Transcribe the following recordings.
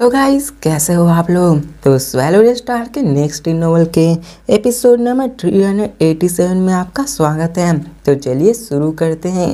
तो गाइस कैसे हो आप लोग तो स्वेलोर स्टार के नेक्स्ट नोवल के एपिसोड नंबर 387 में आपका स्वागत है तो चलिए शुरू करते हैं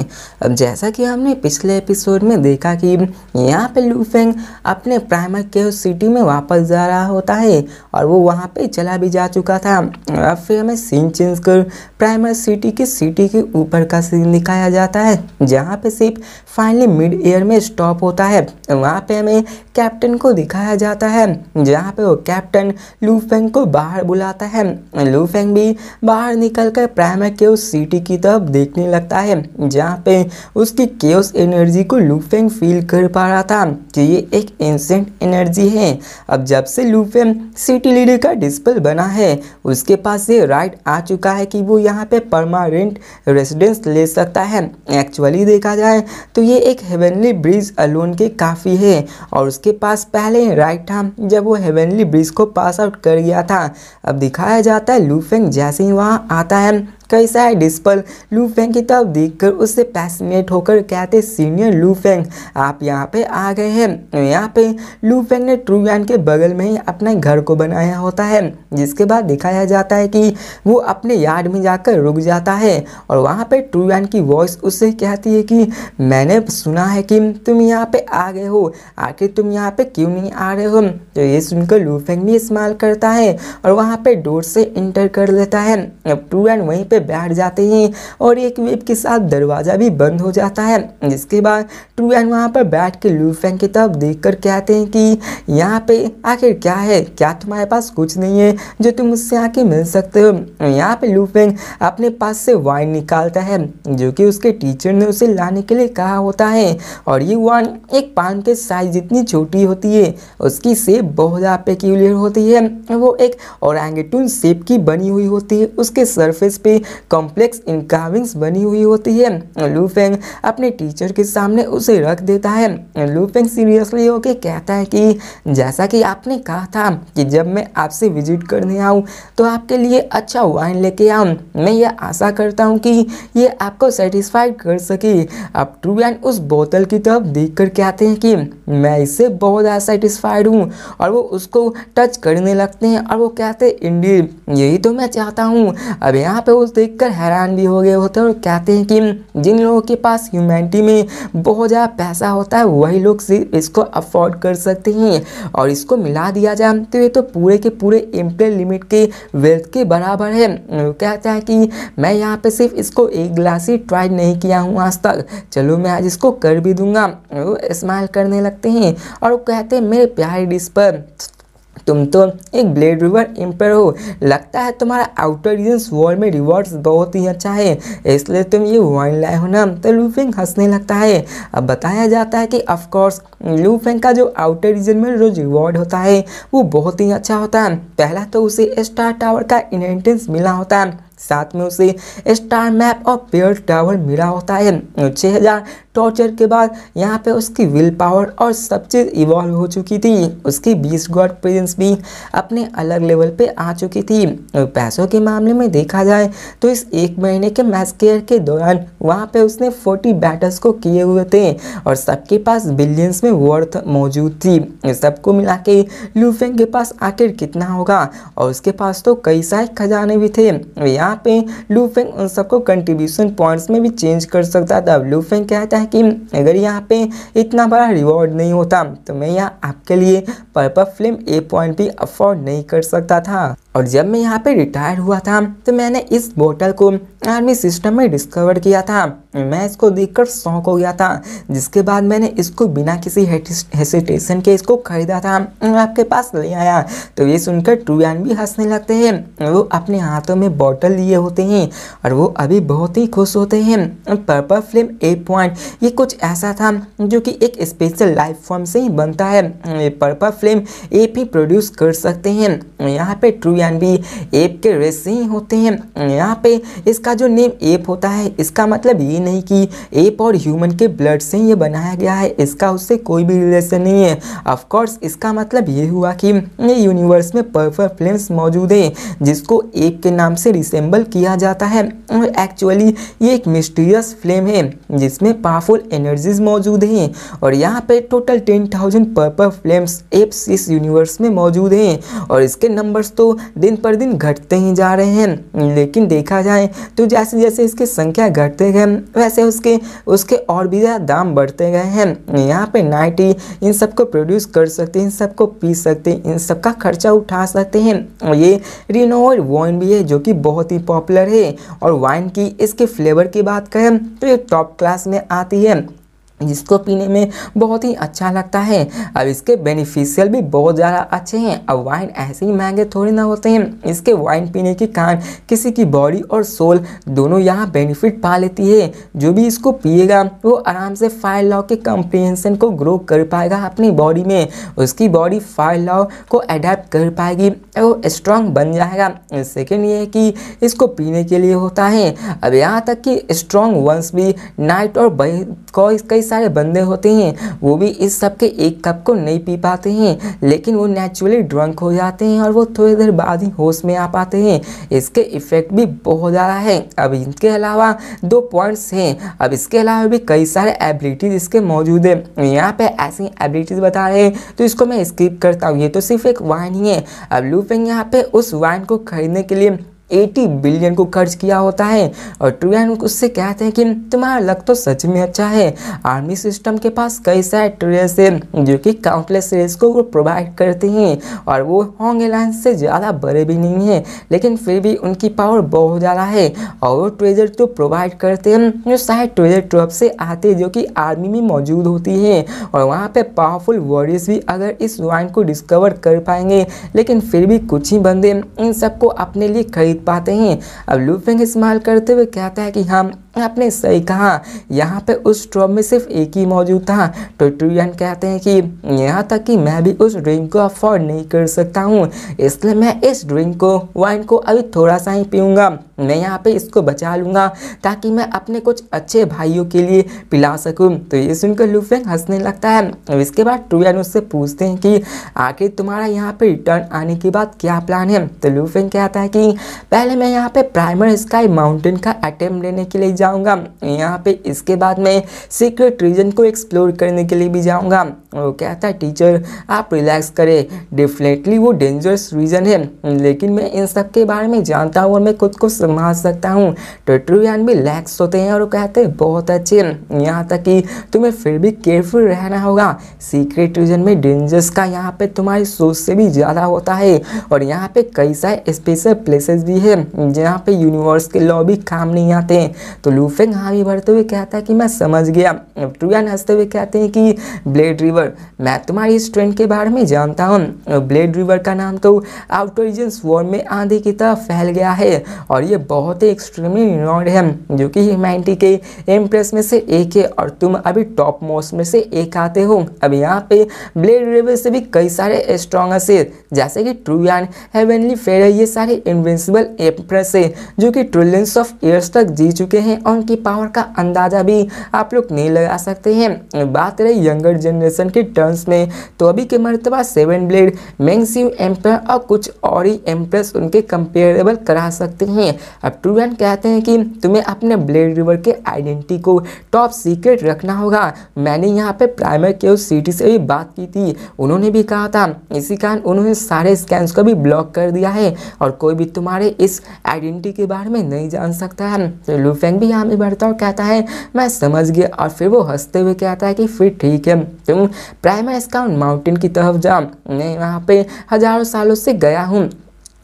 अब जैसा कि हमने पिछले एपिसोड में देखा कि यहाँ पे लूफेंग अपने प्राइमर के सिटी में वापस जा रहा होता है और वो वहाँ पे चला भी जा चुका था अब फिर हमें सीन चेंज कर प्राइमर सिटी के सिटी के ऊपर का सीन दिखाया जाता है जहाँ पे सिर्फ फाइनली मिड ईयर में स्टॉप होता है वहाँ पे हमें कैप्टन को दिखाया जाता है जहाँ पे वो कैप्टन लूफेंग को बाहर बुलाता है लूफेंग भी बाहर निकल निकलकर प्राइमर केओस सिटी की तरफ देखने लगता है जहाँ पे उसकी केओस एनर्जी को लूफेंग फील कर पा रहा था कि ये एक इंसेंट एनर्जी है अब जब से लूफेंग सिटी लीडर का डिस्पल बना है उसके पास ये राइट आ चुका है कि वो यहाँ पे परमानेंट रेसिडेंस ले सकता है एक्चुअली देखा जाए तो ये एक हेवनली ब्रिज अलोन के काफ़ी है और उसके पास पहले पहले राइट था जब वो हेवनली ब्रिज को पास आउट कर गया था अब दिखाया जाता है लूफेंग जैसे ही वहाँ आता है कई सारे डिस्पल लू फेंग की तरफ कर उससे पैसनेट होकर कहते सीनियर लू फेंग आप यहाँ पे आ गए हैं यहाँ पे लू फेंग ने ट्रू यान के बगल में ही अपने घर को बनाया होता है जिसके बाद दिखाया जाता है कि वो अपने यार्ड में जाकर रुक जाता है और वहाँ पे ट्रू यान की वॉइस उससे कहती है कि मैंने सुना है कि तुम यहाँ पे आ गए हो आखिर तुम यहाँ पे क्यों नहीं आ रहे हो तो ये सुनकर लू फेंग भी इस्तेमाल करता है और वहाँ पे डोर से इंटर कर लेता है अब ट्रू यान वहीं पे बैठ जाते हैं और एक वेब के साथ दरवाज़ा भी बंद हो जाता है जिसके बाद ट्रू एन वहाँ पर बैठ के लू फैंग की तरफ देख कर कहते हैं कि यहाँ पे आखिर क्या है क्या तुम्हारे पास कुछ नहीं है जो तुम उससे आके मिल सकते हो यहाँ पे लू फैंग अपने पास से वाइन निकालता है जो कि उसके टीचर ने उसे लाने के लिए कहा होता है और ये वाइन एक पान के साइज जितनी छोटी होती है उसकी सेप बहुत पेक्यूलियर होती है वो एक और सेप की बनी हुई होती है उसके सरफेस पे कॉम्प्लेक्स इनकाविंग्स बनी हुई होती है लूफेंग अपने टीचर के सामने उसे रख देता है लूफेंग सीरियसली होके कहता है कि जैसा कि आपने कहा था कि जब मैं आपसे विजिट करने आऊँ तो आपके लिए अच्छा वाइन लेके आऊँ मैं यह आशा करता हूँ कि ये आपको सेटिस्फाइड कर सके अब ट्रू एंड उस बोतल की तरफ देख कर कहते हैं कि मैं इससे बहुत ज़्यादा सेटिस्फाइड हूँ और वो उसको टच करने लगते हैं और वो कहते हैं इंडी यही तो मैं चाहता हूँ अब यहाँ पे उस देखकर हैरान भी हो गए होते हैं और कहते हैं कि जिन लोगों के पास ह्यूमैनिटी में बहुत ज़्यादा पैसा होता है वही लोग सिर्फ इसको अफोर्ड कर सकते हैं और इसको मिला दिया जाए तो ये तो पूरे के पूरे एम्प्लॉय लिमिट के वेल्थ के बराबर है कहता है कि मैं यहाँ पे सिर्फ इसको एक गिलास ही ट्राई नहीं किया हूँ आज तक चलो मैं आज इसको कर भी दूंगा स्माइल करने लगते हैं और कहते हैं मेरे प्यारे डिश पर तुम तो एक ब्लेड रिवर एम्पर हो लगता है तुम्हारा आउटर रीजन्स वॉर में रिवॉर्ड्स बहुत ही अच्छा है इसलिए तुम ये वाइन लाए हो ना तो लूफेंग हंसने लगता है अब बताया जाता है कि ऑफकोर्स लूफेंग का जो आउटर रीजन में जो रिवॉर्ड होता है वो बहुत ही अच्छा होता है पहला तो उसे स्टार टावर का इनहेरिटेंस मिला होता है साथ में उसे स्टार मैप और पेयर टावर मिला होता है छः हज़ार टॉर्चर के बाद यहाँ पे उसकी विल पावर और सब चीज़ इवॉल्व हो चुकी थी उसकी बीस गॉड प्रेजेंस भी अपने अलग लेवल पे आ चुकी थी पैसों के मामले में देखा जाए तो इस एक महीने के मैच केयर के दौरान वहाँ पे उसने फोर्टी बैटर्स को किए हुए थे और सबके पास बिलियंस में वर्थ मौजूद थी सबको मिला के लूफेंग के पास आखिर कितना होगा और उसके पास तो कई सारे खजाने भी थे यहाँ यहाँ पे लू फेंग उन सबको कंट्रीब्यूशन पॉइंट्स में भी चेंज कर सकता था अब लू फेंग कहता है कि अगर यहाँ पे इतना बड़ा रिवॉर्ड नहीं होता तो मैं यहाँ आपके लिए पर्पल फिल्म ए पॉइंट भी अफोर्ड नहीं कर सकता था और जब मैं यहाँ पे रिटायर हुआ था तो मैंने इस बोटल को आर्मी सिस्टम में डिस्कवर किया था मैं इसको देखकर शौक हो गया था जिसके बाद मैंने इसको बिना किसी हेसिटेशन के इसको ख़रीदा था आपके पास ले आया तो ये सुनकर ट्रूयान भी हंसने लगते हैं वो अपने हाथों में बॉटल लिए होते हैं और वो अभी बहुत ही खुश होते हैं पर्पल फ्लेम ए पॉइंट ये कुछ ऐसा था जो कि एक स्पेशल लाइफ फॉर्म से ही बनता है पर्पल फ्लेम एप ही प्रोड्यूस कर सकते हैं यहाँ पे ट्रूयान भी एप के रेस से ही होते हैं यहाँ पे इसका जो नेम एप होता है इसका मतलब ये नहीं कि एप और ह्यूमन के ब्लड से ये बनाया गया है इसका उससे कोई भी रिलेशन नहीं है ऑफकोर्स इसका मतलब ये हुआ कि ये यूनिवर्स में पर्पल फ्लेम्स मौजूद हैं जिसको एप के नाम से रिसेंबल किया जाता है और एक्चुअली ये एक मिस्टीरियस फ्लेम है जिसमें पावरफुल एनर्जीज मौजूद हैं और यहाँ पे total ten thousand purple flames apes इस यूनिवर्स में मौजूद हैं और इसके नंबर्स तो दिन पर दिन घटते ही जा रहे हैं लेकिन देखा जाए तो जैसे जैसे इसकी संख्या घटते गए वैसे उसके उसके और भी ज़्यादा दाम बढ़ते गए हैं यहाँ पे नाइटी इन सबको प्रोड्यूस कर सकते हैं इन सबको पी सकते हैं इन सबका खर्चा उठा सकते हैं और ये रिनोवर वाइन भी है जो कि बहुत ही पॉपुलर है और वाइन की इसके फ्लेवर की बात करें तो ये टॉप क्लास में आती है जिसको पीने में बहुत ही अच्छा लगता है अब इसके बेनिफिशियल भी बहुत ज़्यादा अच्छे हैं अब वाइन ऐसे ही महंगे थोड़े ना होते हैं इसके वाइन पीने के कारण किसी की बॉडी और सोल दोनों यहाँ बेनिफिट पा लेती है जो भी इसको पिएगा वो आराम से फायर लॉ के कम्प्रीहेंसन को ग्रो कर पाएगा अपनी बॉडी में उसकी बॉडी फायर लॉ को अडेप्ट कर पाएगी वो स्ट्रांग बन जाएगा सेकेंड ये है कि इसको पीने के लिए होता है अब यहाँ तक कि स्ट्रांग वंस भी नाइट और कई सारे बंदे होते हैं वो भी इस सब के एक कप को नहीं पी पाते हैं लेकिन वो नेचुरली ड्रंक हो जाते हैं और वो थोड़ी देर बाद ही होश में आ पाते हैं इसके इफ़ेक्ट भी बहुत ज़्यादा है अब इनके अलावा दो पॉइंट्स हैं अब इसके अलावा भी कई सारे एबिलिटीज़ इसके मौजूद है यहाँ पे ऐसी एबिलिटीज़ बता रहे हैं तो इसको मैं स्किप करता हूँ ये तो सिर्फ एक वाइन ही है अब लूपिंग यहाँ पे उस वाइन को खरीदने के लिए 80 बिलियन को खर्च किया होता है और ट्रेन उससे कहते हैं कि तुम्हारा लक तो सच में अच्छा है आर्मी सिस्टम के पास कई सारे ट्रेस है जो कि काउंटलेस रेस को प्रोवाइड करते हैं और वो हॉन्ग एलायंस से ज़्यादा बड़े भी नहीं हैं लेकिन फिर भी उनकी पावर बहुत ज़्यादा है और वो ट्रेजर तो प्रोवाइड करते हैं जो सारे ट्रेजर ट्रप से आते हैं जो कि आर्मी में मौजूद होती है और वहाँ पर पावरफुल वॉरियर्स भी अगर इस वाइन को डिस्कवर कर पाएंगे लेकिन फिर भी कुछ ही बंदे इन सबको अपने लिए खरीद देख पाते हैं अब लूफेंग इस्तेमाल करते हुए कहता है कि हम हाँ, आपने सही कहा यहाँ पे उस ड्रॉप में सिर्फ एक ही मौजूद था तो ट्रियन कहते हैं कि यहाँ तक कि मैं भी उस ड्रिंक को अफोर्ड नहीं कर सकता हूँ इसलिए मैं इस ड्रिंक को वाइन को अभी थोड़ा सा ही पीऊँगा मैं यहाँ पे इसको बचा लूँगा ताकि मैं अपने कुछ अच्छे भाइयों के लिए पिला सकूँ तो ये सुनकर लुफेंग हंसने लगता है अब इसके बाद ट्रूयान उससे पूछते हैं कि आखिर तुम्हारा यहाँ पे रिटर्न आने के बाद क्या प्लान है तो लुफेंग कहता है कि पहले मैं यहाँ पे प्राइमर स्काई माउंटेन का अटैम्प लेने के लिए जाऊँगा यहाँ पे इसके बाद मैं सीक्रेट रीजन को एक्सप्लोर करने के लिए भी जाऊँगा वो कहता है टीचर आप रिलैक्स करें डेफिनेटली वो डेंजरस रीजन है लेकिन मैं इन सब के बारे में जानता हूँ और मैं खुद को समझ सकता हूँ तो ट्रू आदमी लैक्स होते हैं और कहते हैं बहुत अच्छे यहाँ तक कि तुम्हें फिर भी केयरफुल रहना होगा सीक्रेट रीजन में डेंजर्स का यहाँ पे तुम्हारी सोच से भी ज़्यादा होता है और यहाँ पे कई सारे स्पेशल प्लेसेस भी हैं जहाँ पे यूनिवर्स के लॉ भी काम नहीं आते हैं तो लूफेंग हामी भरते हुए कहता है कि मैं समझ गया ट्रूयान हंसते हुए कहते हैं कि ब्लेड रिवर मैं तुम्हारी इस ट्रेंड के बारे में जानता हूँ ब्लेड रिवर का नाम तो आउटर रीजन वॉर में आंधी की तरह फैल गया है और ये ये बहुत ही एक्सट्रीमली रिनॉर्ड है जो कि ह्यूमैनिटी के एम प्लस में से एक है और तुम अभी टॉप मोस्ट में से एक आते हो अब यहाँ पे ब्लेड रेवल से भी कई सारे स्ट्रॉन्ग से जैसे कि ट्रू एंड हेवनली फेर ये सारे इन्विंसिबल एम्प्रेस है जो कि ट्रिलियंस ऑफ ईयर्स तक जी चुके हैं और उनकी पावर का अंदाज़ा भी आप लोग नहीं लगा सकते हैं बात रही यंगर जनरेशन के टर्म्स में तो अभी के मरतबा सेवन ब्लेड मैंगसिव एम्पर और कुछ और ही एम्प्रेस उनके कंपेयरेबल करा सकते हैं अब ट्रू कहते हैं कि तुम्हें अपने ब्लेड रिवर के आइडेंटिटी को टॉप सीक्रेट रखना होगा मैंने यहाँ पे प्राइमर के उस सिटी से भी बात की थी उन्होंने भी कहा था इसी कारण उन्होंने सारे स्कैंस को भी ब्लॉक कर दिया है और कोई भी तुम्हारे इस आइडेंटिटी के बारे में नहीं जान सकता है तो लूफेंग भी यहाँ पर बढ़ता और कहता है मैं समझ गया और फिर वो हंसते हुए कहता है कि फिर ठीक है तुम प्राइमर स्काउंट माउंटेन की तरफ जाओ मैं वहाँ पे हज़ारों सालों से गया हूँ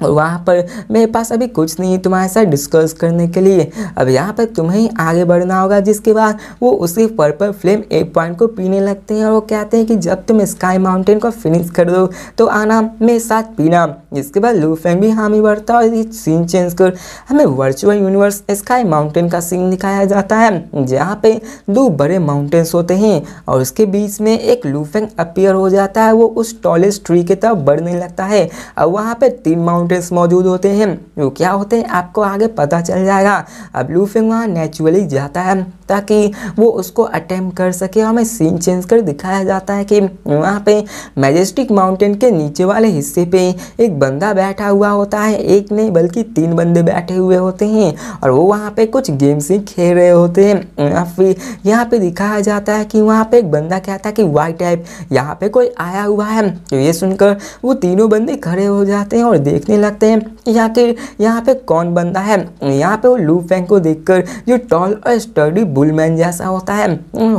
वहाँ पर मेरे पास अभी कुछ नहीं है तुम्हारे साथ डिस्कस करने के लिए अब यहाँ पर तुम्हें आगे बढ़ना होगा जिसके बाद वो उसी पर्पल फ्लेम एक पॉइंट को पीने लगते हैं और वो कहते हैं कि जब तुम स्काई माउंटेन को फिनिश कर दो तो आना मेरे साथ पीना जिसके बाद लूफेंग भी हामी बढ़ता और ये सीन चेंज कर हमें वर्चुअल यूनिवर्स स्काई माउंटेन का सीन दिखाया जाता है जहाँ पे दो बड़े माउंटेन्स होते हैं और उसके बीच में एक लूफेंग अपियर हो जाता है वो उस टॉलेस्ट ट्री की तरफ बढ़ने लगता है और वहाँ पर तीन माउंट कंपोनेंट्स मौजूद होते हैं वो क्या होते हैं आपको आगे पता चल जाएगा अब लूफिंग वहाँ नेचुरली जाता है ताकि वो उसको अटैम्प कर सके हमें सीन चेंज कर दिखाया जाता है कि वहाँ पे मैजेस्टिक माउंटेन के नीचे वाले हिस्से पे एक बंदा बैठा हुआ होता है एक नहीं बल्कि तीन बंदे बैठे हुए होते हैं और वो वहाँ पे कुछ गेम्स ही खेल रहे होते हैं फिर यहाँ पर दिखाया जाता है कि वहाँ पर एक बंदा कहता है कि वाई टाइप यहाँ पे कोई आया हुआ है तो ये सुनकर वो तीनों बंदे खड़े हो जाते हैं और देखने लगते हैं कि यहाँ के यहाँ पे कौन बंदा है यहाँ पे वो लू फैंक को देख जो टॉल और स्टडी बुलमैन जैसा होता है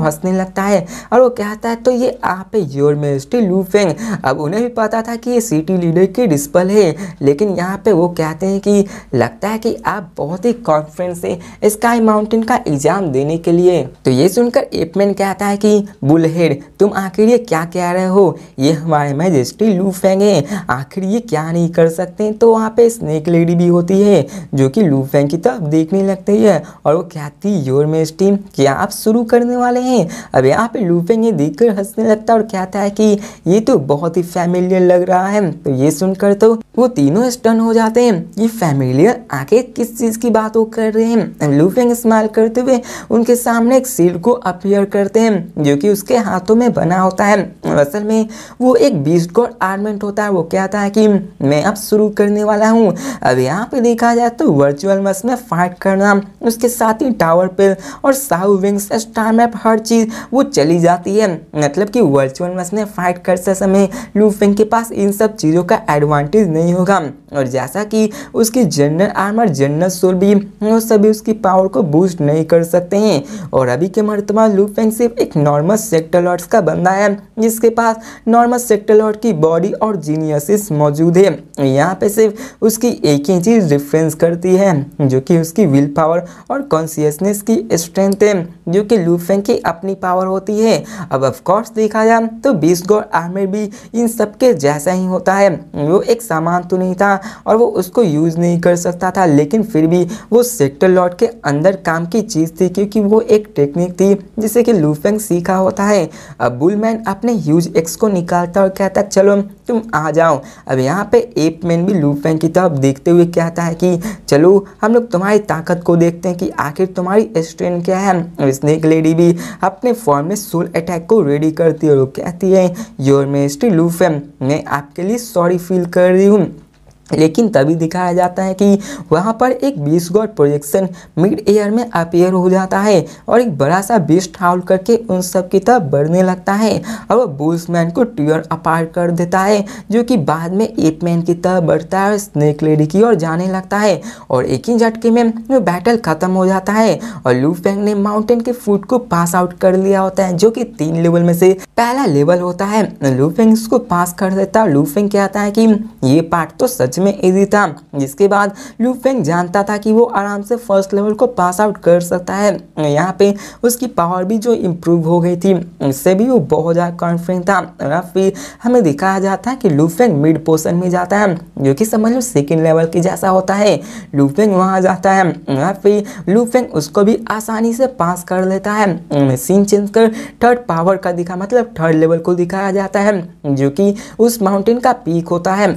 हंसने लगता है और वो कहता है तो ये आप योर मेस्टी लू फेंग अब उन्हें भी पता था कि ये सिटी लीडर की डिस्पल है लेकिन यहाँ पे वो कहते हैं कि लगता है कि आप बहुत ही कॉन्फिडेंस से स्काई माउंटेन का एग्जाम देने के लिए तो ये सुनकर एपमैन कहता है कि बुलहेड तुम आखिर ये क्या कह रहे हो ये हमारे मैजेस्टी लू फेंग है आखिर ये क्या नहीं कर सकते तो वहाँ पे स्नेक लेडी भी होती है जो कि लू फेंग की तरफ देखने लगती है और वो कहती योर मेस्टी कि क्या आप शुरू करने वाले हैं अब यहाँ पे लूपिन देख कर हंसने लगता है और कहता है कि ये तो बहुत ही फैमिलियर लग रहा है तो ये सुनकर तो वो तीनों स्टन हो जाते हैं ये फैमिलियर आगे किस चीज़ की बात वो कर रहे हैं लूपेंग इस्तेमाल करते हुए उनके सामने एक सील को अपियर करते हैं जो कि उसके हाथों में बना होता है असल में वो एक बीस गॉड आर्मेंट होता है वो कहता है कि मैं अब शुरू करने वाला हूँ अब यहाँ पे देखा जाए तो वर्चुअल मस में फाइट करना उसके साथ ही टावर पे और साउ विंग्स स्टारमैप हर चीज़ वो चली जाती है मतलब कि वर्चुअल मशीन फाइट करते समय लूफिंग के पास इन सब चीज़ों का एडवांटेज नहीं होगा और जैसा कि उसकी जनरल आर्मर जनरल सोल भी वो सभी उसकी पावर को बूस्ट नहीं कर सकते हैं और अभी के मरतबा लूपेंग सिर्फ एक नॉर्मल सेक्टर लॉर्ड्स का बंदा है जिसके पास नॉर्मल सेक्टर लॉर्ड की बॉडी और जीनियसिस मौजूद है यहाँ पे सिर्फ उसकी एक ही चीज़ डिफ्रेंस करती है जो कि उसकी विल पावर और कॉन्सियसनेस की स्ट्रेंथ है जो कि लूफेंग की अपनी पावर होती है अब ऑफकोर्स देखा जाए तो बीस गोर आर्मर भी इन सब के जैसा ही होता है वो एक सामान तो नहीं था और वो उसको यूज़ नहीं कर सकता था लेकिन फिर भी वो सेक्टर लॉट के अंदर काम की चीज़ थी क्योंकि वो एक टेक्निक थी जिसे कि लूफेंग सीखा होता है अब बुलमैन अपने ह्यूज एक्स को निकालता और कहता चलो तुम आ जाओ अब यहाँ पे एप मैन भी लूफेंग की तरफ देखते हुए कहता है कि चलो हम लोग तुम्हारी ताकत को देखते हैं कि आखिर तुम्हारी स्ट्रेंथ क्या है स्नेक लेडी भी अपने फॉर्म में सोल अटैक को रेडी करती है और कहती है योर मेस्ट्री लूफेम मैं आपके लिए सॉरी फील कर रही हूँ लेकिन तभी दिखाया जाता है कि वहाँ पर एक बीस गॉड प्रोजेक्शन मिड एयर में अपेयर हो जाता है और एक बड़ा सा बीस हाउल करके उन सब की तरफ बढ़ने लगता है और वो बुल्समैन को ट्यूर अपार कर देता है जो कि बाद में एपमैन की तरफ बढ़ता है और स्नेक लेडी की ओर जाने लगता है और एक ही झटके में वो बैटल ख़त्म हो जाता है और लू फैंग ने माउंटेन के फूट को पास आउट कर लिया होता है जो कि तीन लेवल में से पहला लेवल होता है लू फैंग इसको पास कर देता है लू फैंग कहता है कि ये पार्ट तो सच में इजी था जिसके बाद लूफेंग जानता था कि वो आराम से फर्स्ट लेवल को पास आउट कर सकता है यहाँ पे उसकी पावर भी जो इम्प्रूव हो गई थी उससे भी वो बहुत ज़्यादा कॉन्फिडेंट था और फिर हमें दिखाया जाता है कि लूफेंग मिड पोर्सन में जाता है जो कि समझ लो सेकेंड लेवल के जैसा होता है लूफेंग वहाँ जाता है और फिर लूफेंग उसको भी आसानी से पास कर लेता है सीन चेंज कर थर्ड पावर का दिखा मतलब थर्ड लेवल को दिखाया जाता है जो कि उस माउंटेन का पीक होता है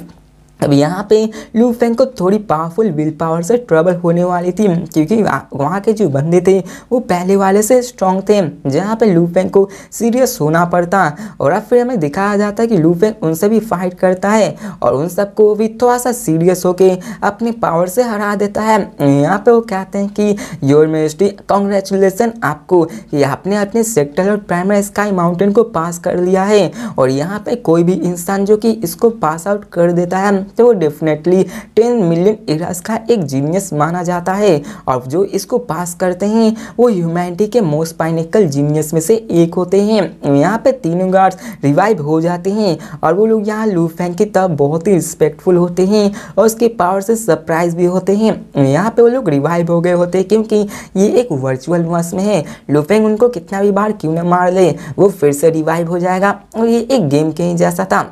अब यहाँ पे लू फेंग को थोड़ी पावरफुल विल पावर से ट्रबल होने वाली थी क्योंकि वहाँ के जो बंदे थे वो पहले वाले से स्ट्रॉन्ग थे जहाँ पे लू फेंग को सीरियस होना पड़ता और अब फिर हमें दिखाया जाता है कि लू फेंग उनसे भी फाइट करता है और उन सबको भी थोड़ा सा सीरियस होके अपने पावर से हरा देता है यहाँ पर वो कहते हैं कि योर मिनिस्ट्री कॉन्ग्रेचुलेसन आपको कि आपने अपने सेक्टर और प्राइमरी स्काई माउंटेन को पास कर लिया है और यहाँ पर कोई भी इंसान जो कि इसको पास आउट कर देता है तो डेफिनेटली टेन मिलियन इराज का एक जीनियस माना जाता है और जो इसको पास करते हैं वो ह्यूमैनिटी के मोस्ट पाइनिकल जीनियस में से एक होते हैं यहाँ पे तीनों गार्ड्स रिवाइव हो जाते हैं और वो लोग यहाँ लूफेंग की तरफ बहुत ही रिस्पेक्टफुल होते हैं और उसके पावर से सरप्राइज भी होते हैं यहाँ पे वो लोग रिवाइव हो गए होते हैं क्योंकि ये एक वर्चुअल वर्स में है लूफेंग उनको कितना भी बार क्यों ना मार ले वो फिर से रिवाइव हो जाएगा और ये एक गेम के ही जैसा था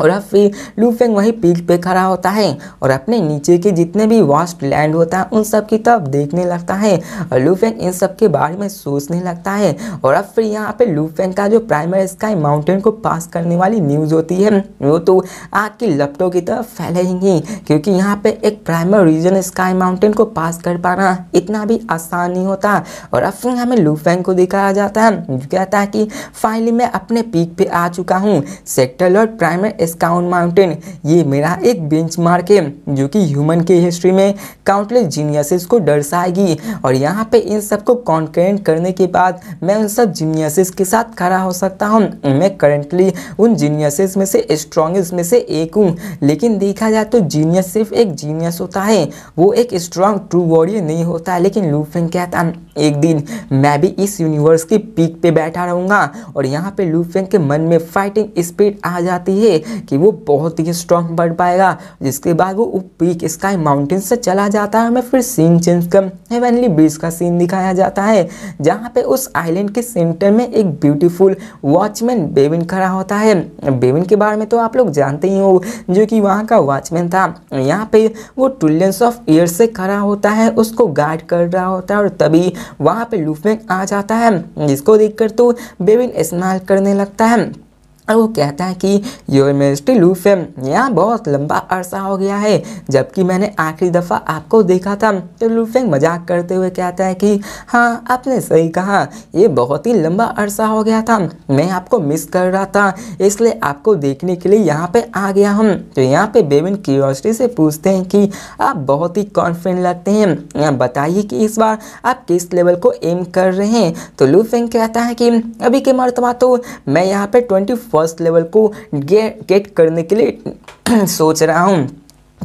और अब फिर लूफेंग वही पीक पे खड़ा होता है और अपने नीचे के जितने भी वास्ट लैंड होता है उन सब की तरफ देखने लगता है और लूफेंग इन सब के बारे में सोचने लगता है और अब फिर यहाँ पे लूफेंग का जो प्राइमर स्काई माउंटेन को पास करने वाली न्यूज़ होती है वो तो आग की लपटों की तरफ फैलेंगी क्योंकि यहाँ पे एक प्राइमर रीजन स्काई माउंटेन को पास कर पाना इतना भी आसान नहीं होता और अब फिर हमें लूफेंग को दिखाया जाता है कहता है कि फाइनली मैं अपने पीक पे आ चुका हूँ सेक्टर लॉर्ड प्राइमर स्काउन माउंटेन ये मेरा एक बेंचमार्क है जो कि ह्यूमन की हिस्ट्री में काउंटलेस जीनियसिस को दर्शाएगी और यहाँ पे इन सबको कॉन्करेंट करने के बाद मैं उन सब जीनियसिस के साथ खड़ा हो सकता हूँ मैं करेंटली उन जीनियसिस में से स्ट्रॉन्गेस्ट में से एक हूँ लेकिन देखा जाए तो जीनियस सिर्फ एक जीनियस होता है वो एक स्ट्रॉन्ग ट्रू वॉरियर नहीं होता है लेकिन लूफिन कहता एक दिन मैं भी इस यूनिवर्स की पीक पे बैठा रहूँगा और यहाँ पे लूफेंग के मन में फाइटिंग स्पीड आ जाती है कि वो बहुत ही स्ट्रॉन्ग बढ़ पाएगा जिसके बाद वो पीक स्काई माउंटेन से चला जाता है हमें फिर सीन चेंज कर हेवनली ब्रिज का सीन दिखाया जाता है जहाँ पे उस आइलैंड के सेंटर में एक ब्यूटीफुल वॉचमैन बेविन खड़ा होता है बेविन के बारे में तो आप लोग जानते ही हो जो कि वहाँ का वॉचमैन था यहाँ पे वो ट्रिलियंस ऑफ ईयर से खड़ा होता है उसको गाइड कर रहा होता है और तभी वहाँ पर में आ जाता है जिसको देखकर तो बेबिन स्नान करने लगता है और वो कहता है कि योर मेजस्टी फेम यहाँ बहुत लंबा अरसा हो गया है जबकि मैंने आखिरी दफ़ा आपको देखा था तो लूफेंग मजाक करते हुए कहता है कि हाँ आपने सही कहा ये बहुत ही लंबा अरसा हो गया था मैं आपको मिस कर रहा था इसलिए आपको देखने के लिए यहाँ पे आ गया हूँ तो यहाँ पे बेबिन क्यूरोसिटी से पूछते हैं कि आप बहुत ही कॉन्फिडेंट लगते हैं यहाँ बताइए कि इस बार आप किस लेवल को एम कर रहे हैं तो लूफेंग कहता है कि अभी के मरतबा तो मैं यहाँ पर ट्वेंटी फर्स्ट लेवल को गेट करने के लिए सोच रहा हूँ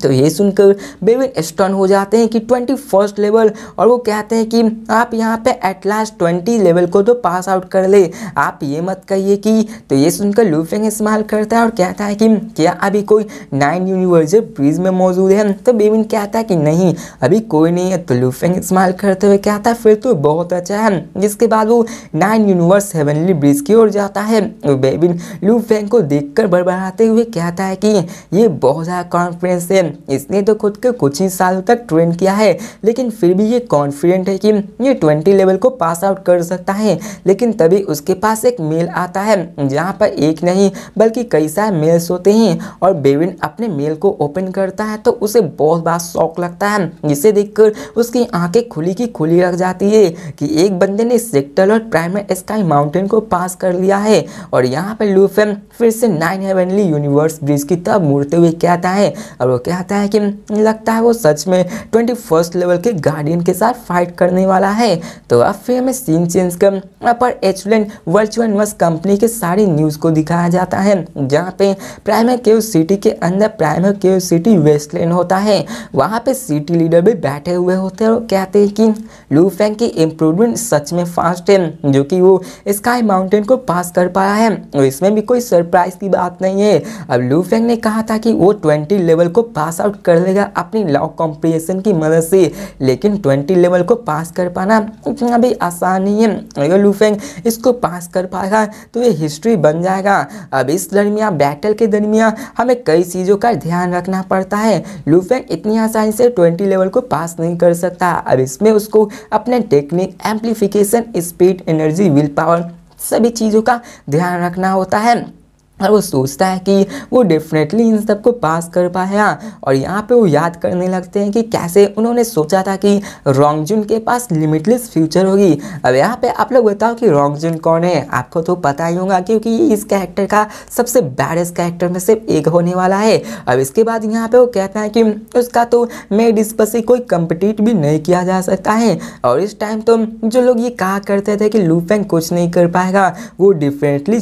तो ये सुनकर बेबिन स्टॉन हो जाते हैं कि ट्वेंटी फर्स्ट लेवल और वो कहते हैं कि आप यहाँ पे एट लास्ट ट्वेंटी लेवल को तो पास आउट कर ले आप ये मत कहिए कि तो ये सुनकर लूफिंग इस्तेमाल करता है और कहता है कि क्या अभी कोई नाइन यूनिवर्सल ब्रिज में मौजूद है तो बेबिन कहता है कि नहीं अभी कोई नहीं है तो लूफिंग इस्तेमाल करते हुए कहता है फिर तो बहुत अच्छा है जिसके बाद वो नाइन यूनिवर्स हेवनली ब्रिज की ओर जाता है बेबिन लूफेंग को कर बड़बड़ाते हुए कहता है कि ये बहुत ज़्यादा कॉन्फिडेंस है है इसने तो खुद के कुछ ही साल तक ट्रेन किया है लेकिन फिर भी ये कॉन्फिडेंट है कि ये ट्वेंटी लेवल को पास आउट कर सकता है लेकिन तभी उसके पास एक मेल आता है जहाँ पर एक नहीं बल्कि कई सारे मेल्स होते हैं और बेविन अपने मेल को ओपन करता है तो उसे बहुत बार शौक लगता है जिसे देखकर उसकी आंखें खुली की खुली रख जाती है कि एक बंदे ने सेक्टर और प्राइमर स्काई माउंटेन को पास कर लिया है और यहाँ पर लूफेम फिर से नाइन हेवनली यूनिवर्स ब्रिज की तब मुड़ते हुए कहता है और वो आता है कि लगता है वो सच में ट्वेंटी फर्स्ट लेवल के गार्डियन के साथ फाइट करने वाला है तो अब फिर हमें सीन चेंज कर अपर एचुलन वर्चुअल वर्स कंपनी के सारी न्यूज़ को दिखाया जाता है जहाँ पे प्राइमर केव सिटी के अंदर प्राइमर केव सिटी वेस्टलैंड होता है वहाँ पे सिटी लीडर भी बैठे हुए होते हैं और कहते हैं कि लू फैंग की इम्प्रूवमेंट सच में फास्ट है जो कि वो स्काई माउंटेन को पास कर पाया है और इसमें भी कोई सरप्राइज की बात नहीं है अब लू फैंग ने कहा था कि वो ट्वेंटी लेवल को पास आउट कर लेगा अपनी लॉ कॉम्पिटिशन की मदद से लेकिन ट्वेंटी लेवल को पास कर पाना इतना भी आसान नहीं है अगर लूफेंग इसको पास कर पाएगा तो ये हिस्ट्री बन जाएगा अब इस दरमियान बैटल के दरमियान हमें कई चीज़ों का ध्यान रखना पड़ता है लूफेंग इतनी आसानी से ट्वेंटी लेवल को पास नहीं कर सकता अब इसमें उसको अपने technique amplification speed energy will power सभी चीज़ों का ध्यान रखना होता है और वो सोचता है कि वो डेफिनेटली इन सब को पास कर पाया हाँ। और यहाँ पे वो याद करने लगते हैं कि कैसे उन्होंने सोचा था कि रोंगजुन के पास लिमिटलेस फ्यूचर होगी अब यहाँ पे आप लोग बताओ कि रोंगजुन कौन है आपको तो पता ही होगा क्योंकि इस कैरेक्टर का सबसे बैडेस्ट कैरेक्टर में सिर्फ एक होने वाला है अब इसके बाद यहाँ पर वो कहता है कि उसका तो मेड इस पर से कोई कम्पिटिट भी नहीं किया जा सकता है और इस टाइम तो जो लोग ये कहा करते थे कि लूफेंग कुछ नहीं कर पाएगा वो डिफरेंटली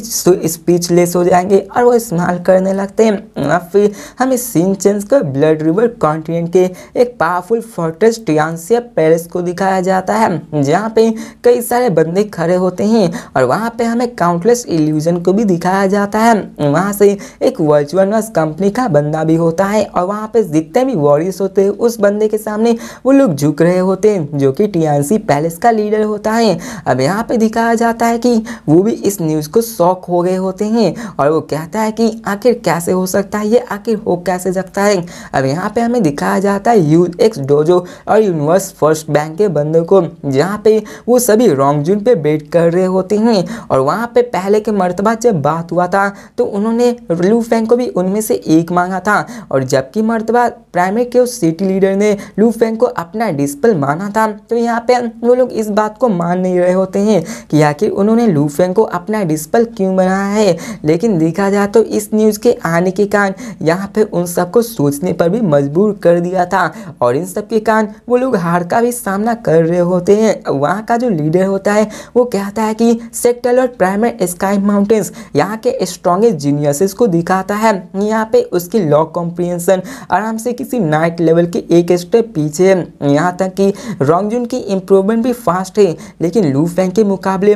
स्पीचलेस हो जाएंगे जाएंगे और वो इस्तेमाल करने लगते हैं और फिर हमें सीन चेंज कर ब्लड रिवर कॉन्टिनेंट के एक पावरफुल फोर्ट्रेस टियांसिया पैलेस को दिखाया जाता है जहाँ पे कई सारे बंदे खड़े होते हैं और वहाँ पे हमें काउंटलेस इल्यूजन को भी दिखाया जाता है वहाँ से एक वर्चुअल नर्स कंपनी का बंदा भी होता है और वहाँ पे जितने भी वॉरियर्स होते हैं उस बंदे के सामने वो लोग झुक रहे होते हैं जो कि टीआनसी पैलेस का लीडर होता है अब यहाँ पे दिखाया जाता है कि वो भी इस न्यूज़ को शौक हो गए होते हैं और वो वो कहता है कि आखिर कैसे हो सकता है ये आखिर हो कैसे सकता है अब यहाँ पे हमें दिखाया जाता है यू एक्स डोजो और यूनिवर्स फर्स्ट बैंक के बंदों को जहाँ पे वो सभी जून पे वेट कर रहे होते हैं और वहाँ पे पहले के मरतबा जब बात हुआ था तो उन्होंने लू फेंग को भी उनमें से एक मांगा था और जबकि मरतबा प्राइमरी के उस सिटी लीडर ने लू फेंग को अपना डिस्पल माना था तो यहाँ पे वो लोग इस बात को मान नहीं रहे होते हैं कि आखिर उन्होंने लू फेंग को अपना डिस्पल क्यों बनाया है लेकिन देखा जाए तो इस न्यूज़ के आने के कारण यहाँ पे उन सबको सोचने पर भी मजबूर कर दिया था और इन सब के कारण वो लोग हार का भी सामना कर रहे होते हैं वहाँ का जो लीडर होता है वो कहता है कि सेक्टर और प्राइमर स्काई माउंटेन्स यहाँ के स्ट्रॉन्गेस्ट जीनियसिस को दिखाता है यहाँ पे उसकी लॉ कॉम्प्रियंसन आराम से किसी नाइट लेवल के एक स्टेप पीछे यहाँ तक कि रॉन्गजुन की इम्प्रूवमेंट भी फास्ट है लेकिन लू फैंग के मुकाबले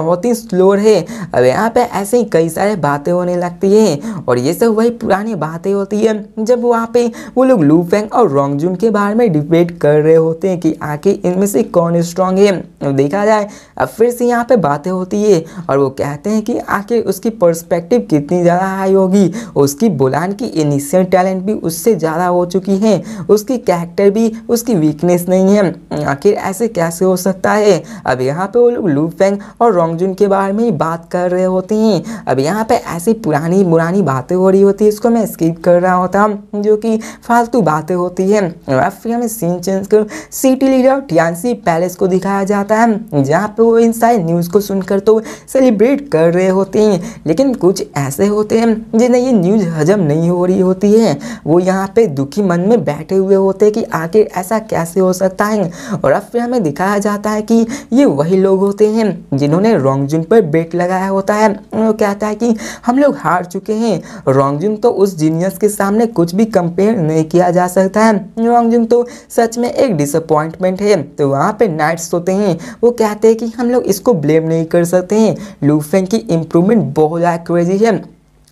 बहुत ही स्लोर है अब यहाँ पे ऐसे ही कई सारे बातें बातें होने लगती है और ये सब वही पुरानी बातें होती है जब वहाँ पे वो लोग लू फेंग और रोंगजून के बारे में डिबेट कर रहे होते हैं कि आखिर इनमें से कौन स्ट्रांग है देखा जाए अब फिर से यहाँ पे बातें होती है और वो कहते हैं कि आखिर उसकी पर्सपेक्टिव कितनी ज़्यादा हाई होगी उसकी बुलान की इनिशियल टैलेंट भी उससे ज़्यादा हो चुकी है उसकी कैरेक्टर भी उसकी वीकनेस नहीं है आखिर ऐसे कैसे हो सकता है अब यहाँ पे वो लोग लू फेंग और रोंगजून के बारे में ही बात कर रहे होते हैं अब यहाँ पे ऐसी पुरानी पुरानी बातें हो रही होती है उसको मैं स्किप कर रहा होता हूँ जो कि फालतू बातें होती है और फिर हमें सीन चेंज कर सिटी लीडर टियांसी पैलेस को दिखाया जाता है जहाँ पे वो इन सारी न्यूज़ को सुनकर तो सेलिब्रेट कर रहे होते हैं लेकिन कुछ ऐसे होते हैं जिन्हें ये न्यूज़ हजम नहीं हो रही होती है वो यहाँ पे दुखी मन में बैठे हुए होते हैं कि आखिर ऐसा कैसे हो सकता है और अब फिर हमें दिखाया जाता है कि ये वही लोग होते हैं जिन्होंने रोंगजुन पर बेट लगाया होता है वो कहता है कि हम लोग हार चुके हैं रोंगजुंग तो उस जीनियस के सामने कुछ भी कंपेयर नहीं किया जा सकता है रोंगजुंग तो सच में एक डिसअपॉइंटमेंट है तो वहाँ पे नाइट्स सोते हैं वो कहते हैं कि हम लोग इसको ब्लेम नहीं कर सकते हैं लूफेंग की इम्प्रूवमेंट बहुत ज़्यादा क्रेजी है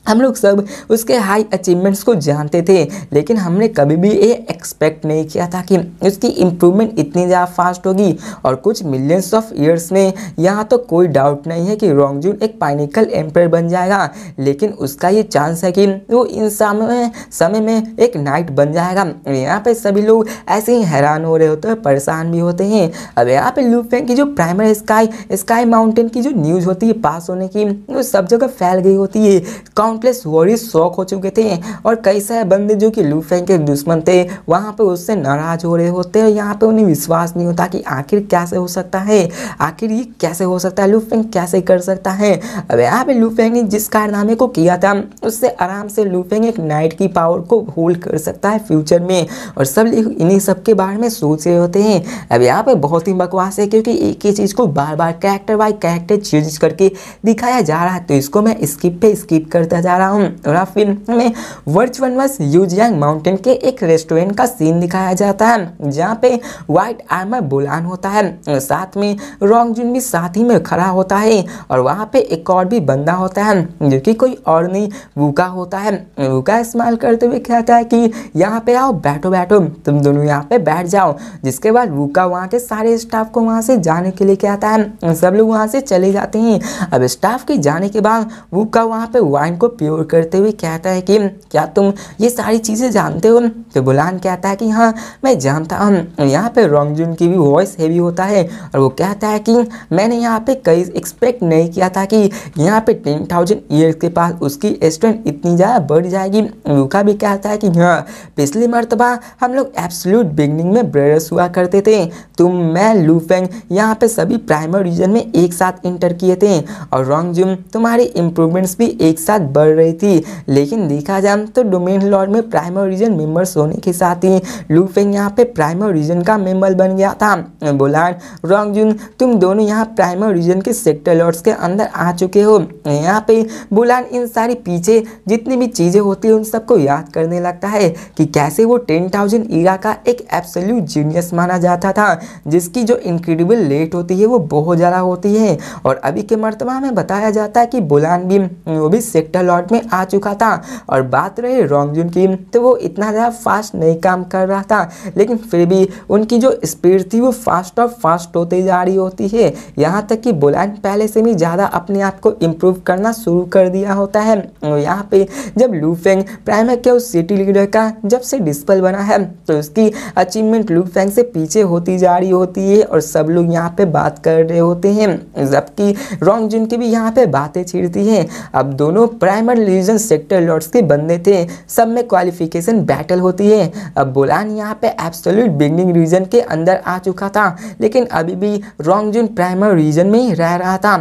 हम लोग सब उसके हाई अचीवमेंट्स को जानते थे लेकिन हमने कभी भी ये एक्सपेक्ट नहीं किया था कि उसकी इम्प्रूवमेंट इतनी ज़्यादा फास्ट होगी और कुछ मिलियंस ऑफ ईयर्स में यहाँ तो कोई डाउट नहीं है कि रोंगजून एक पाइनिकल एम्पायर बन जाएगा लेकिन उसका ये चांस है कि वो इन समय समय में एक नाइट बन जाएगा यहाँ पर सभी लोग ऐसे ही हैरान हो रहे होते हैं परेशान भी होते हैं अब यहाँ पर लूपेंग की जो प्राइमरी स्काई स्काई माउंटेन की जो न्यूज़ होती है पास होने की वो सब जगह फैल गई होती है काउंट कॉम्प्लेक्स वॉरियर शौक हो चुके थे और कई सारे बंदे जो कि लूफेंग के दुश्मन थे वहाँ पर उससे नाराज हो रहे होते और यहाँ पर उन्हें विश्वास नहीं होता कि आखिर कैसे हो सकता है आखिर ये कैसे हो सकता है लूफेंग कैसे कर सकता है अब यहाँ पे लूफेंग ने जिस कारनामे को किया था उससे आराम से लूफेंग एक नाइट की पावर को होल्ड कर सकता है फ्यूचर में और सब इन्हीं सब के बारे में सोच रहे होते हैं अब यहाँ पे बहुत ही बकवास है क्योंकि एक ही चीज़ को बार बार कैरेक्टर बाई कैरेक्टर चेंज करके दिखाया जा रहा है तो इसको मैं स्किप पे स्किप करता जा रहा हूँ और फिल्म में वर्चुअनवस यूजियांग माउंटेन के एक रेस्टोरेंट का सीन दिखाया जाता है जहाँ पे व्हाइट आर्मर बुलान होता है साथ में रॉन्ग जुन भी साथ ही में खड़ा होता है और वहाँ पे एक और भी बंदा होता है जो कि कोई और नहीं वूका होता है वूका इस्तेमाल करते हुए कहता है कि यहाँ पे आओ बैठो बैठो तुम दोनों यहाँ पे बैठ जाओ जिसके बाद वूका वहाँ के सारे स्टाफ को वहाँ से जाने के लिए कहता है सब लोग वहाँ से चले जाते हैं अब स्टाफ के जाने के बाद वूका वहाँ पे वाइन को प्योर करते हुए कहता है कि क्या तुम ये सारी चीज़ें जानते हो तो बुलान कहता है कि हाँ मैं जानता हूँ यहाँ पे रोंगजुन की भी वॉइस हैवी होता है और वो कहता है कि मैंने यहाँ पे कई एक्सपेक्ट नहीं किया था कि यहाँ पे टेन थाउजेंड ईयर्स के पास उसकी स्ट्रेंथ इतनी ज़्यादा बढ़ जाएगी लूका भी कहता है कि हाँ पिछली मरतबा हम लोग एब्सोल्यूट बिगनिंग में ब्रदर्स हुआ करते थे तुम मैं लूफेंग यहाँ पर सभी प्राइमर रीजन में एक साथ इंटर किए थे और रोंगजुम तुम्हारी इम्प्रूवमेंट्स भी एक साथ बढ़ बढ़ रही थी लेकिन देखा जाए तो डोमेन लॉर्ड में प्राइमर रीजन मेंबर्स होने के साथ ही लूफेंग यहाँ पे प्राइमर रीजन का मेंबर बन गया था बोला रॉन्ग जून तुम दोनों यहाँ प्राइमर रीजन के सेक्टर लॉर्ड्स के अंदर आ चुके हो यहाँ पे बोलान इन सारी पीछे जितनी भी चीज़ें होती हैं उन सबको याद करने लगता है कि कैसे वो टेन थाउजेंड ईरा का एक एब्सोल्यूट जीनियस माना जाता था जिसकी जो इनक्रेडिबल लेट होती है वो बहुत ज़्यादा होती है और अभी के मरतबा में बताया जाता है कि बोलान भी वो भी सेक्टर अलॉट में आ चुका था और बात रही रोंगजुन की तो वो इतना ज़्यादा फास्ट नहीं काम कर रहा था लेकिन फिर भी उनकी जो स्पीड थी वो फास्ट और फास्ट होती जा रही होती है यहाँ तक कि बुलैंड पहले से भी ज़्यादा अपने आप को इम्प्रूव करना शुरू कर दिया होता है यहाँ पे जब लूफेंग प्राइमर के उस सिटी लीडर का जब से डिस्पल बना है तो उसकी अचीवमेंट लूफेंग से पीछे होती जा रही होती है और सब लोग यहाँ पे बात कर रहे होते हैं जबकि रोंग जिन की भी यहाँ पे बातें छिड़ती हैं अब दोनों prime primary religion sector lords के बंदे थे सब में क्वालिफिकेशन बैटल होती है अब बुलान यहाँ पे एब्सोल्यूट बिगनिंग रीजन के अंदर आ चुका था लेकिन अभी भी रॉन्ग जून प्राइमरी रीजन में ही रह रहा था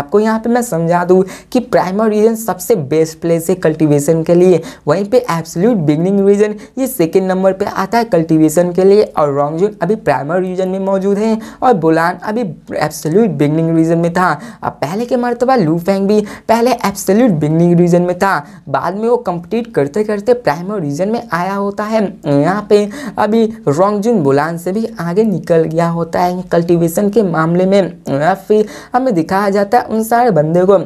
आपको यहाँ पे मैं समझा दूँ कि प्राइमर रीजन सबसे बेस्ट प्लेस है कल्टिवेशन के लिए वहीं पे एब्सोल्यूट बिगनिंग रीजन ये सेकेंड नंबर पर आता है कल्टिवेशन के लिए और रॉन्ग जून अभी प्राइमर रीजन में मौजूद है और बुलान अभी एब्सोल्यूट बिगनिंग रीजन में था अब पहले के मरतबा लू भी पहले एब्सोल्यूट बिगनिंग डिवीज़न में था बाद में वो कंप्लीट करते करते प्राइमरी डिवीज़न में आया होता है यहाँ पे अभी रोंगजुन बुलान से भी आगे निकल गया होता है कल्टिवेशन के मामले में फिर हमें दिखाया जाता है उन सारे बंदे को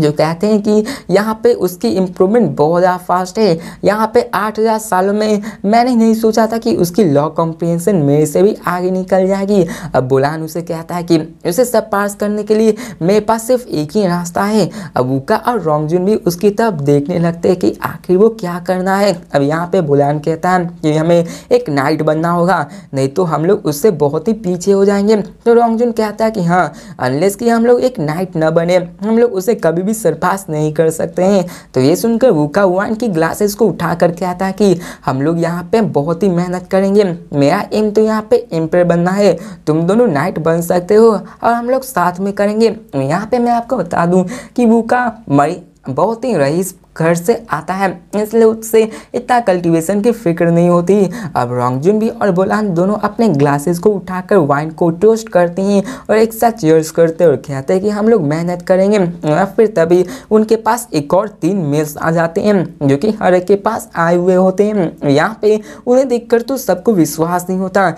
जो कहते हैं कि यहाँ पे उसकी इम्प्रूवमेंट बहुत ज़्यादा फास्ट है यहाँ पे आठ हज़ार सालों में मैंने नहीं सोचा था कि उसकी लॉ कॉम्प्रिहेंसन मेरे से भी आगे निकल जाएगी अब बुलान उसे कहता है कि उसे सब पास करने के लिए मेरे पास सिर्फ एक ही रास्ता है अब उका और रोंगजुन भी उसकी तरफ देखने लगते हैं कि आखिर वो क्या करना है अब यहाँ पर बुलान कहता है कि हमें एक नाइट बनना होगा नहीं तो हम लोग उससे बहुत ही पीछे हो जाएंगे तो रोंगजुन कहता है कि हाँ अनलेस कि हम लोग एक नाइट न बने हम लोग उसे कभी भी सरपास नहीं कर सकते हैं तो ये सुनकर वूका वान की ग्लासेस को उठा कर क्या था कि हम लोग यहाँ पे बहुत ही मेहनत करेंगे मेरा एम तो यहाँ पे एम्पायर बनना है तुम दोनों नाइट बन सकते हो और हम लोग साथ में करेंगे यहाँ पे मैं आपको बता दूँ कि वूका मरी बहुत ही रईस घर से आता है इसलिए उससे इतना कल्टिवेशन की फिक्र नहीं होती अब रोंगजुन भी और बोलान दोनों अपने ग्लासेस को उठाकर वाइन को टोस्ट करते हैं और एक साथ चेयर्स करते और कहते हैं कि हम लोग मेहनत करेंगे और फिर तभी उनके पास एक और तीन मेल्स आ जाते हैं जो कि हर एक के पास आए हुए होते हैं यहाँ पे उन्हें देखकर तो सबको विश्वास नहीं होता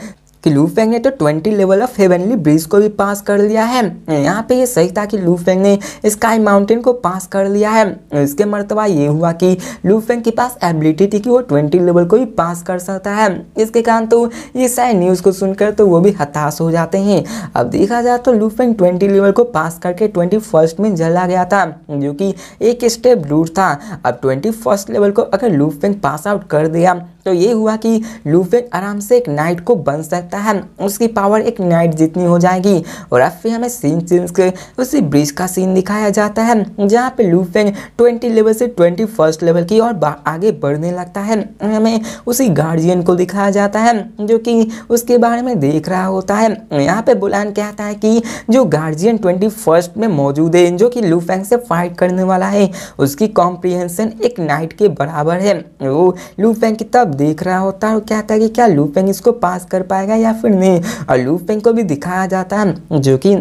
कि लू फेंग ने तो 20 लेवल ऑफ हेवनली ब्रिज को भी पास कर लिया है यहाँ पे ये सही था कि लू फेंग ने स्काई माउंटेन को पास कर लिया है इसके मरतबा ये हुआ कि लू फेंग के पास एबिलिटी थी कि वो 20 लेवल को भी पास कर सकता है इसके कारण तो ये सारे न्यूज़ को सुनकर तो वो भी हताश हो जाते हैं अब देखा जाए तो लू फेंग ट्वेंटी लेवल को पास करके ट्वेंटी फर्स्ट में जला गया था जो कि एक स्टेप दूर था अब ट्वेंटी फर्स्ट लेवल को अगर लू फेंग पास आउट कर दिया तो ये हुआ कि लूफेन आराम से एक नाइट को बन सकता है उसकी पावर एक नाइट जितनी हो जाएगी और अब फिर हमें सीन सीन्स के उसी ब्रिज का सीन दिखाया जाता है जहाँ पे लूफेन ट्वेंटी लेवल से ट्वेंटी फर्स्ट लेवल की और आगे बढ़ने लगता है हमें उसी गार्जियन को दिखाया जाता है जो कि उसके बारे में देख रहा होता है यहाँ पे बुलान कहता है कि जो गार्जियन ट्वेंटी फर्स्ट में मौजूद है जो कि लूफेंग से फाइट करने वाला है उसकी कॉम्प्रिहेंसन एक नाइट के बराबर है वो लूफेंग की तब देख रहा होता है और क्या कहता है कि क्या लूपेंग इसको पास कर पाएगा या फिर नहीं और लूपेंग को भी दिखाया जाता है जो कि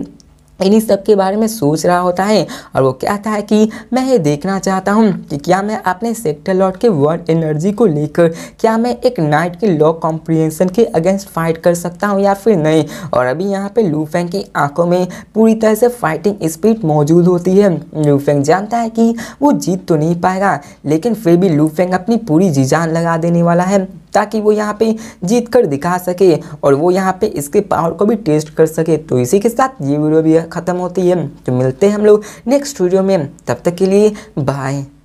इन्हीं सब के बारे में सोच रहा होता है और वो कहता है कि मैं ये देखना चाहता हूँ कि क्या मैं अपने सेक्टर लॉट के वर्ड एनर्जी को लेकर क्या मैं एक नाइट के लॉ कॉम्प्रिहेंशन के अगेंस्ट फाइट कर सकता हूँ या फिर नहीं और अभी यहाँ पे लूफेंग की आंखों में पूरी तरह से फाइटिंग स्पीड मौजूद होती है लूफेंग जानता है कि वो जीत तो नहीं पाएगा लेकिन फिर भी लूफेंग अपनी पूरी जी जान लगा देने वाला है ताकि वो यहाँ पे जीत कर दिखा सके और वो यहाँ पे इसके पावर को भी टेस्ट कर सके तो इसी के साथ ये वीडियो भी ख़त्म होती है तो मिलते हैं हम लोग नेक्स्ट वीडियो में तब तक के लिए बाय